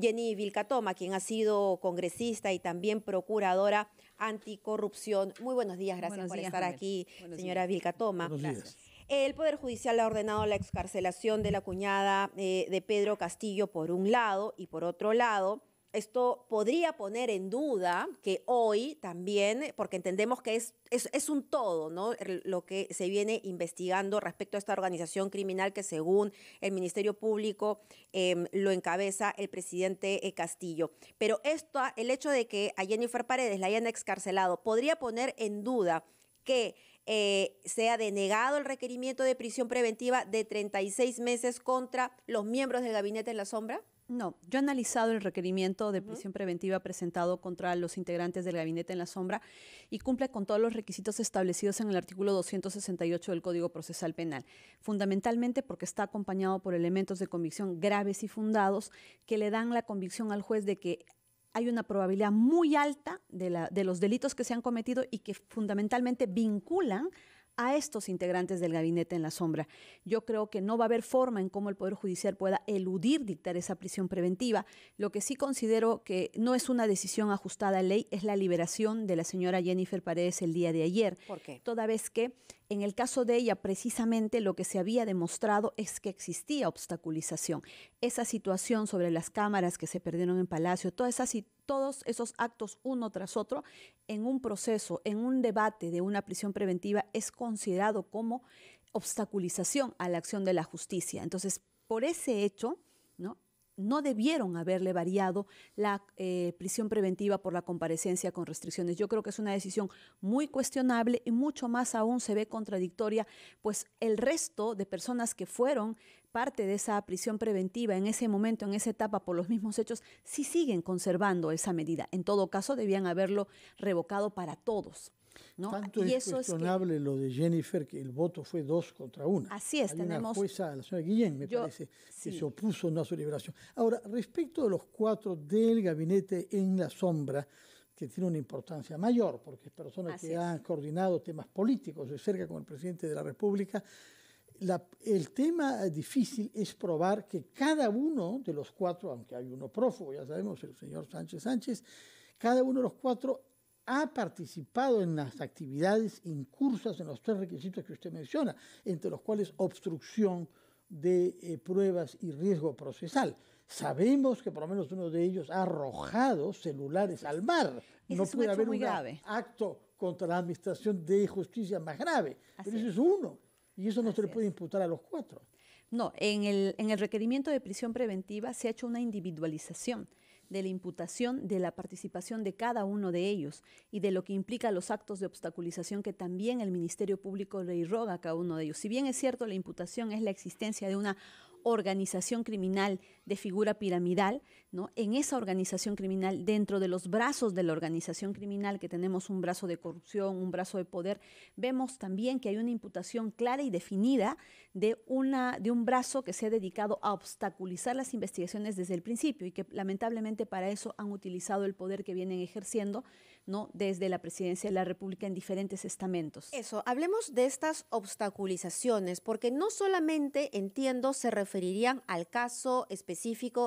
Jenny Vilcatoma, quien ha sido congresista y también procuradora anticorrupción. Muy buenos días, gracias por estar aquí, señora Vilcatoma. Buenos El Poder Judicial ha ordenado la excarcelación de la cuñada eh, de Pedro Castillo por un lado y por otro lado esto podría poner en duda que hoy también, porque entendemos que es, es, un todo, ¿no? Lo que se viene investigando respecto a esta organización criminal que según el Ministerio Público em, lo encabeza el presidente eh, Castillo. Pero esto, el hecho de que a Jennifer Paredes la hayan excarcelado, podría poner en duda que se eh, sea denegado el requerimiento de prisión preventiva de 36 meses contra los miembros del gabinete en la sombra? No, yo he analizado el requerimiento de prisión preventiva presentado contra los integrantes del gabinete en la sombra y cumple con todos los requisitos establecidos en el artículo 268 del Código Procesal Penal, fundamentalmente porque está acompañado por elementos de convicción graves y fundados que le dan la convicción al juez de que hay una probabilidad muy alta de, de los delitos que se han cometido y que fundamentalmente vinculan a estos integrantes del gabinete en la sombra. Yo creo que no va a haber forma en cómo el Poder Judicial pueda eludir dictar esa prisión preventiva. Lo que sí considero que no es una decisión ajustada a ley es la liberación de la señora Jennifer Paredes el día de ayer. ¿Por qué? Toda vez que en el caso de ella precisamente lo que se había demostrado es que existía obstaculización. Esa situación sobre las cámaras que se perdieron en Palacio, toda esa situación todos esos actos uno tras otro en un proceso, en un debate de una prisión preventiva es considerado como obstaculización a la acción de la justicia. Entonces, por ese hecho, ¿no? no debieron haberle variado la eh, prisión preventiva por la comparecencia con restricciones. Yo creo que es una decisión muy cuestionable y mucho más aún se ve contradictoria, pues el resto de personas que fueron parte de esa prisión preventiva en ese momento, en esa etapa, por los mismos hechos, sí siguen conservando esa medida. En todo caso, debían haberlo revocado para todos. ¿no? Tanto y es eso cuestionable lo de Jennifer que el voto fue dos contra uno Así es, Hay tenemos. Una jueza, la señora Guillén, me parece, que se opuso no a su liberación. Ahora, respecto de los cuatro del gabinete en la sombra, que tiene una importancia mayor, porque es personas que han coordinado temas políticos de cerca con el presidente de la República, el tema difícil es probar que cada uno de los cuatro, aunque hay uno prófugo, ya sabemos, el señor Sánchez Sánchez, cada uno de los cuatro ha participado en las actividades incursas en los tres requisitos que usted menciona, entre los cuales obstrucción de eh, pruebas y riesgo procesal. Sabemos que por lo menos uno de ellos ha arrojado celulares al mar. no puede haber un acto contra la administración de justicia más grave. pero ese es uno. Y eso no se le puede imputar a los cuatro. No, en el, en el requerimiento de prisión preventiva se ha hecho una individualización de la imputación de la participación de cada uno de ellos y de lo que implica los actos de obstaculización que también el Ministerio Público le irroga a cada uno de ellos. Si bien es cierto, la imputación es la existencia de una organización criminal de figura piramidal, ¿no? En esa organización criminal, dentro de los brazos de la organización criminal, que tenemos un brazo de corrupción, un brazo de poder, vemos también que hay una imputación clara y definida de, una, de un brazo que se ha dedicado a obstaculizar las investigaciones desde el principio y que lamentablemente para eso han utilizado el poder que vienen ejerciendo, ¿no? Desde la presidencia de la República en diferentes estamentos. Eso, hablemos de estas obstaculizaciones, porque no solamente, entiendo, se referirían al caso específico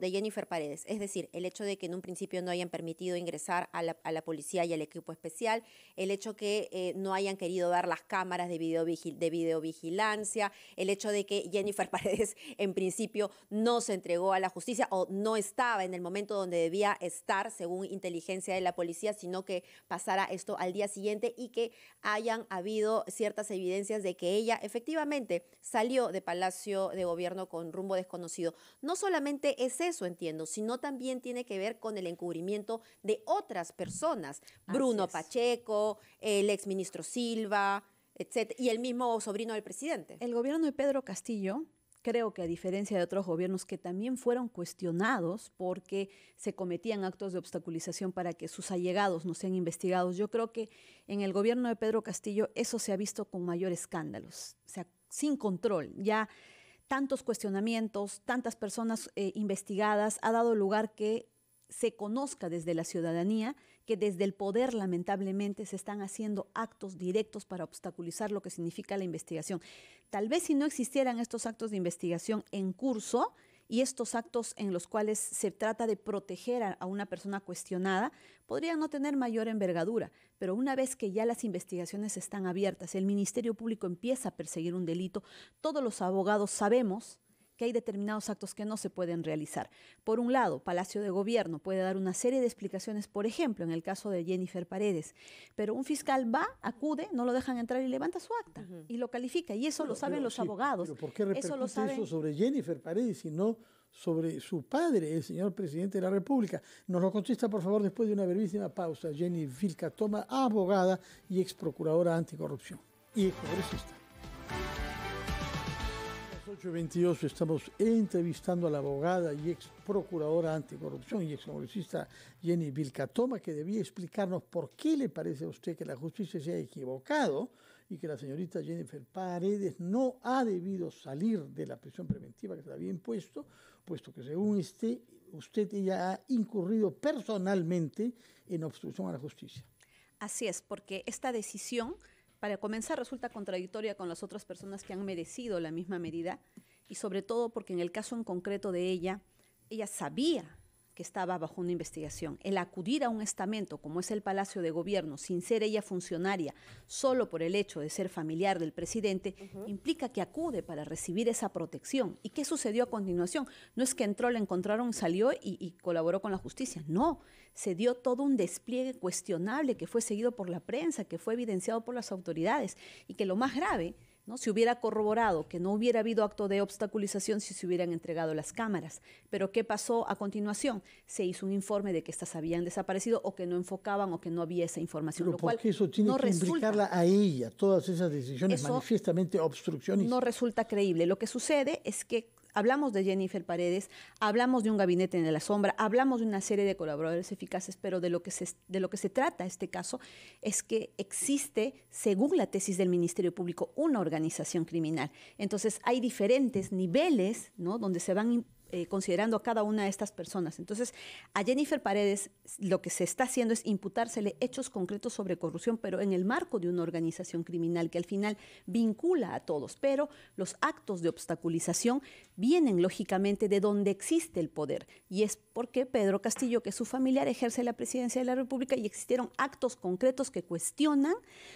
de Jennifer Paredes, es decir, el hecho de que en un principio no hayan permitido ingresar a la, policía y al equipo especial, el hecho que eh, no hayan querido dar las cámaras de, de videovigilancia, el hecho de que Jennifer Paredes en principio no se entregó a la justicia o no estaba en el momento donde debía estar, según inteligencia de la policía, sino que pasara esto al día siguiente y que hayan habido ciertas evidencias de que ella efectivamente salió de Palacio de Gobierno con rumbo desconocido. No solamente es eso, entiendo, sino también tiene que ver con el encubrimiento de otras personas. Bruno Pacheco, el exministro Silva, etc. Y el mismo sobrino del presidente. El gobierno de Pedro Castillo creo que a diferencia de otros gobiernos que también fueron cuestionados porque se cometían actos de obstaculización para que sus allegados no sean investigados, yo creo que en el gobierno de Pedro Castillo eso se ha visto con mayor escándalos, o sea, sin control. Ya tantos cuestionamientos, tantas personas eh, investigadas, ha dado lugar que se conozca desde la ciudadanía que desde el poder lamentablemente se están haciendo actos directos para obstaculizar lo que significa la investigación. Tal vez si no existieran estos actos de investigación en curso, y estos actos en los cuales se trata de proteger a, una persona cuestionada podrían no tener mayor envergadura, pero una vez que ya las investigaciones están abiertas, el Ministerio Público empieza a perseguir un delito, todos los abogados sabemos que hay determinados actos que no se pueden realizar. Por un lado, Palacio de Gobierno puede dar una serie de explicaciones, por ejemplo, en el caso de Jennifer Paredes, pero un fiscal va, acude, no lo dejan entrar y levanta su acta y lo califica. Y eso lo saben los abogados. Pero ¿Por qué eso, eso sobre Jennifer Paredes y no sobre su padre, el señor presidente de la República. Nos lo contesta, por favor, después de una brevísima pausa. Jenny Vilca, toma abogada y ex procuradora anticorrupción y ex 8.22 estamos entrevistando a la abogada y ex procuradora anticorrupción y ex congresista Jenny Vilcatoma, que debía explicarnos por qué le parece a usted que la justicia se ha equivocado y que la señorita Jennifer Paredes no ha debido salir de la prisión preventiva que se había impuesto, puesto que según este, usted ya ha incurrido personalmente en obstrucción a la justicia. Así es, porque esta decisión para comenzar, resulta contradictoria con las otras personas que han merecido la misma medida y sobre todo porque en el caso en concreto de ella, ella sabía estaba bajo una investigación. El acudir a un estamento como es el Palacio de Gobierno, sin ser ella funcionaria, solo por el hecho de ser familiar del presidente, implica que acude para recibir esa protección. ¿Y qué sucedió a continuación? No es que entró, la encontraron, salió y colaboró con la justicia. No, se dio todo un despliegue cuestionable que fue seguido por la prensa, que fue evidenciado por las autoridades y que lo más grave ¿no? Se hubiera corroborado que no hubiera habido acto de obstaculización si se hubieran entregado las cámaras. Pero ¿qué pasó a continuación? Se hizo un informe de que estas habían desaparecido o que no enfocaban o que no había esa información. Pero lo cual eso tiene que implicarla a ella, todas esas decisiones manifiestamente obstruccionistas. No resulta creíble. Lo que sucede es que hablamos de Jennifer Paredes, hablamos de un gabinete en la sombra, hablamos de una serie de colaboradores eficaces, pero de lo que se, de lo que se trata este caso es que existe, según la tesis del Ministerio Público, una organización criminal. Entonces hay diferentes niveles ¿no? donde se van eh, considerando a cada una de estas personas. Entonces, a Jennifer Paredes lo que se está haciendo es imputársele hechos concretos sobre corrupción, pero en el marco de una organización criminal que al final vincula a todos. Pero los actos de obstaculización vienen lógicamente de donde existe el poder. Y es porque Pedro Castillo, que es su familiar, ejerce la presidencia de la República y existieron actos concretos que cuestionan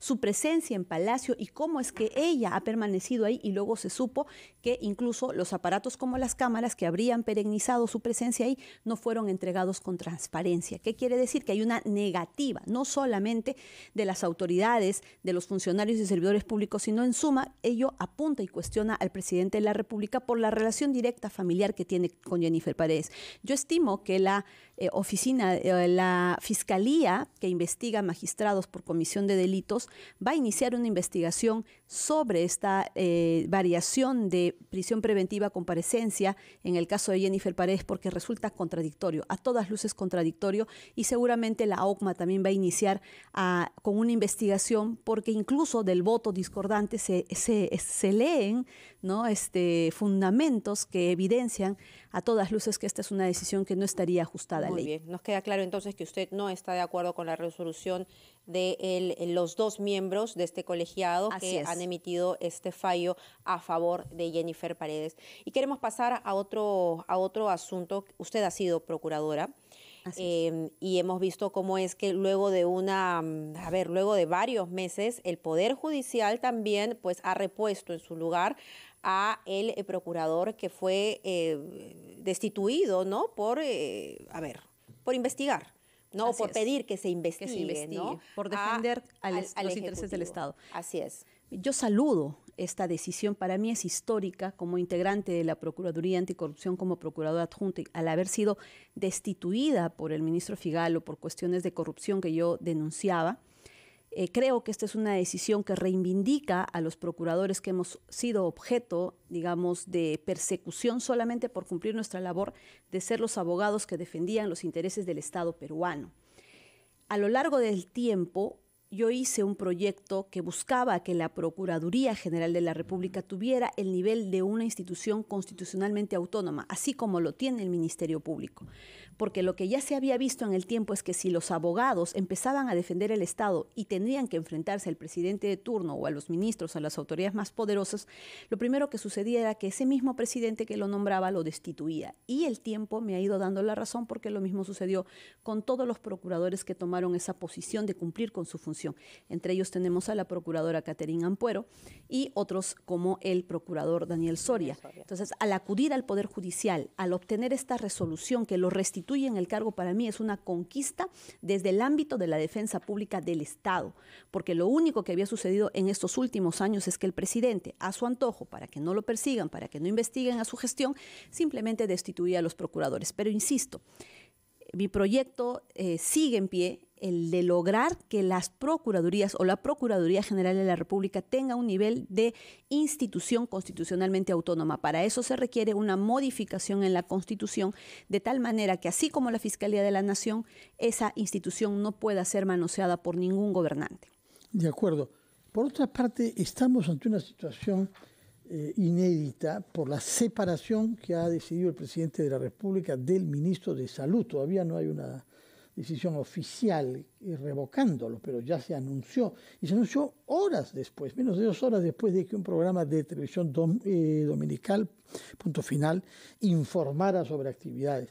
su presencia en Palacio y cómo es que ella ha permanecido ahí y luego se supo que incluso los aparatos como las cámaras que habrían perenizado su presencia ahí no fueron entregados con transparencia. ¿Qué quiere decir? Que hay una negativa, no solamente de las autoridades, de los funcionarios y servidores públicos, sino en suma, ello apunta y cuestiona al presidente de la República por la relación directa familiar que tiene con Jennifer Paredes. Yo estimo que la eh, oficina, eh, la fiscalía que investiga magistrados por comisión de delitos va a iniciar una investigación sobre esta eh, variación de prisión preventiva con comparecencia en el caso de Jennifer Paredes porque resulta contradictorio, a todas luces contradictorio y seguramente la OCMA también va a iniciar a, ah, con una investigación porque incluso del voto discordante se, se, leen ¿no? este, fundamentos que evidencian a todas luces que esta es una decisión que no estaría ajustada a ley. Muy bien, nos queda claro entonces que usted no está de acuerdo con la resolución de eh, los dos miembros de este colegiado que han emitido este fallo a favor de Jennifer Paredes. Y queremos pasar a otro, a otro asunto. Usted ha sido procuradora. Em, y hemos visto cómo es que luego de una, a ver, luego de varios meses, el Poder Judicial también pues ha repuesto en su lugar a el, eh, procurador que fue eh, destituido, ¿no? Por, a ver, por investigar no, por pedir que se investigue, por defender a, los intereses del Estado. Así es. Yo saludo esta decisión, para mí es histórica como integrante de la Procuraduría Anticorrupción, como procuradora adjunta, al haber sido destituida por el ministro Figalo por cuestiones de corrupción que yo denunciaba. Eh, creo que esta es una decisión que reivindica a los procuradores que hemos sido objeto, digamos, de persecución solamente por cumplir nuestra labor de ser los abogados que defendían los intereses del Estado peruano. A lo largo del tiempo, yo hice un proyecto que buscaba que la Procuraduría General de la República tuviera el nivel de una institución constitucionalmente autónoma, así como lo tiene el Ministerio Público porque lo que ya se había visto en el tiempo es que si los abogados empezaban a defender el Estado y tendrían que enfrentarse al presidente de turno o a los ministros, a las autoridades más poderosas, lo primero que sucedía era que ese mismo presidente que lo nombraba lo destituía. Y el tiempo me ha ido dando la razón porque lo mismo sucedió con todos los procuradores que tomaron esa posición de cumplir con su función. Entre ellos tenemos a la procuradora Caterina Ampuero y otros como el procurador Daniel Soria. Entonces, al acudir al Poder Judicial, al obtener esta resolución que lo restituyó, en el cargo para mí es una conquista desde el ámbito de la defensa pública del Estado, porque lo único que había sucedido en estos últimos años es que el presidente, a su antojo, para que no lo persigan, para que no investiguen a su gestión, simplemente destituía a los procuradores. Pero insisto, mi proyecto eh, sigue en pie, el de lograr que las Procuradurías o la Procuraduría General de la República tenga un nivel de institución constitucionalmente autónoma. Para eso se requiere una modificación en la Constitución, de tal manera que así como la Fiscalía de la Nación, esa institución no pueda ser manoseada por ningún gobernante. De acuerdo. Por otra parte, estamos ante una situación eh, inédita por la separación que ha decidido el presidente de la República del ministro de Salud. Todavía no hay una decisión oficial eh, revocándolo, pero ya se anunció. Y se anunció horas después, menos de dos horas después de que un programa de televisión eh, dominical, punto final, informara sobre actividades.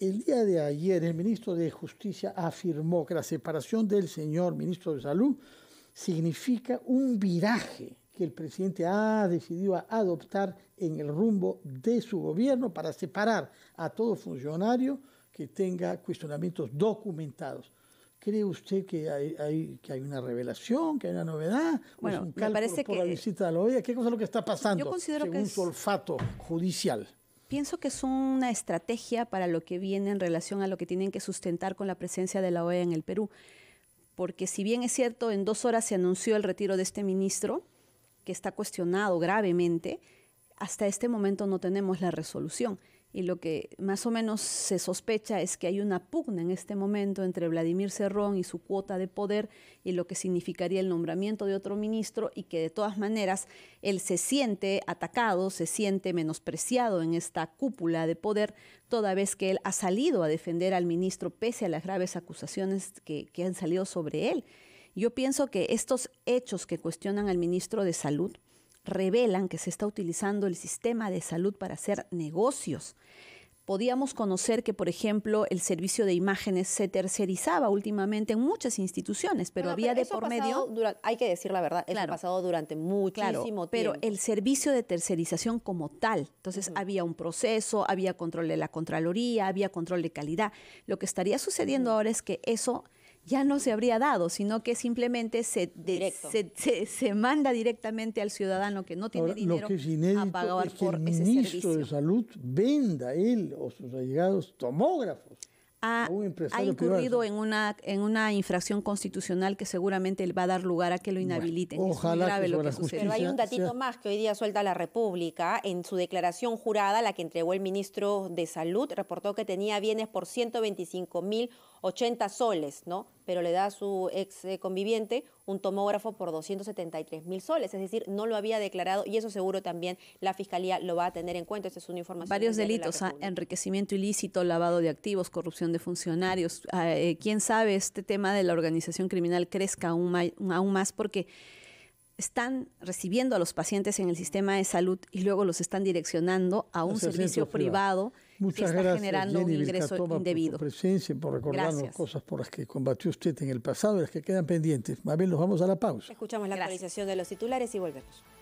El día de ayer el ministro de Justicia afirmó que la separación del señor ministro de Salud significa un viraje que el presidente ha decidido adoptar en el rumbo de su gobierno para separar a todo funcionario que tenga cuestionamientos documentados. ¿Cree usted que hay, que hay una revelación, que hay una novedad? Bueno, un me parece por que... la visita de la OEA? ¿Qué cosa es lo que está pasando? Yo considero que es... su olfato judicial. Pienso que es una estrategia para lo que viene en relación a lo que tienen que sustentar con la presencia de la OEA en el Perú. Porque si bien es cierto, en dos horas se anunció el retiro de este ministro, que está cuestionado gravemente, hasta este momento no tenemos la resolución y lo que más o menos se sospecha es que hay una pugna en este momento entre Vladimir Cerrón y su cuota de poder y lo que significaría el nombramiento de otro ministro y que de todas maneras él se siente atacado, se siente menospreciado en esta cúpula de poder, toda vez que él ha salido a defender al ministro pese a las graves acusaciones que, que han salido sobre él. Yo pienso que estos hechos que cuestionan al ministro de Salud, revelan que se está utilizando el sistema de salud para hacer negocios. Podíamos conocer que, por ejemplo, el servicio de imágenes se tercerizaba últimamente en muchas instituciones, pero había de por medio. hay que decir la verdad, el eso pasado durante muchísimo tiempo. Pero el servicio de tercerización como tal, entonces había un proceso, había control de la Contraloría, había control de calidad. Lo que estaría sucediendo ahora es que eso ya no se habría dado, sino que simplemente se, se, manda directamente al ciudadano que no tiene dinero a pagar por el ministro de Salud venda él o sus allegados tomógrafos. Ah, ha, incurrido en una, en una infracción constitucional que seguramente va a dar lugar a que lo inhabiliten. ojalá lo que sucede. Pero hay un datito más que hoy día suelta la República. En su declaración jurada, la que entregó el ministro de Salud, reportó que tenía bienes por 125 mil 80 soles, ¿no? Pero le da a su ex eh, conviviente un tomógrafo por 273 mil soles, es decir, no lo había declarado y eso seguro también la fiscalía lo va a tener en cuenta. Esa es una información. Varios delitos, ah, enriquecimiento ilícito, lavado de activos, corrupción de funcionarios. Ah, eh, quién sabe, este tema de la organización criminal crezca aún, más porque están recibiendo a los pacientes en el sistema de salud y luego los están direccionando a un servicio privado Muchas gracias, generando un ingreso Por su presencia, por recordarnos cosas por las que combatió usted en el pasado y las que quedan pendientes. Más bien, nos vamos a la pausa. Escuchamos la actualización de los titulares y volvemos.